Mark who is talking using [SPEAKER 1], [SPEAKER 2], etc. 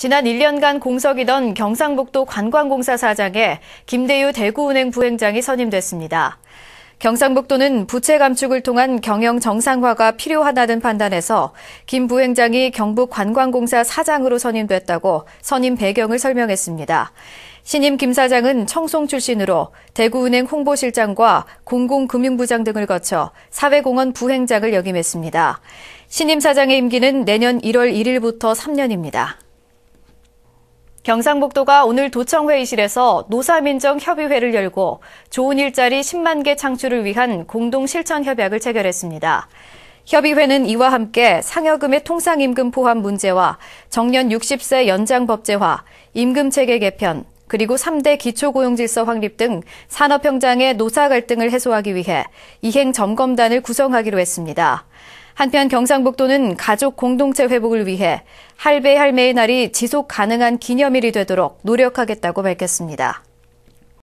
[SPEAKER 1] 지난 1년간 공석이던 경상북도 관광공사 사장에 김대유 대구은행 부행장이 선임됐습니다. 경상북도는 부채 감축을 통한 경영 정상화가 필요하다는 판단에서 김 부행장이 경북 관광공사 사장으로 선임됐다고 선임 배경을 설명했습니다. 신임 김 사장은 청송 출신으로 대구은행 홍보실장과 공공금융부장 등을 거쳐 사회공헌 부행장을 역임했습니다. 신임 사장의 임기는 내년 1월 1일부터 3년입니다. 경상북도가 오늘 도청회의실에서 노사민정협의회를 열고 좋은 일자리 10만 개 창출을 위한 공동실천협약을 체결했습니다. 협의회는 이와 함께 상여금의 통상임금 포함 문제와 정년 60세 연장 법제화, 임금체계 개편, 그리고 3대 기초고용질서 확립 등 산업 현장의 노사 갈등을 해소하기 위해 이행 점검단을 구성하기로 했습니다. 한편 경상북도는 가족 공동체 회복을 위해 할배 할매의 날이 지속 가능한 기념일이 되도록 노력하겠다고 밝혔습니다.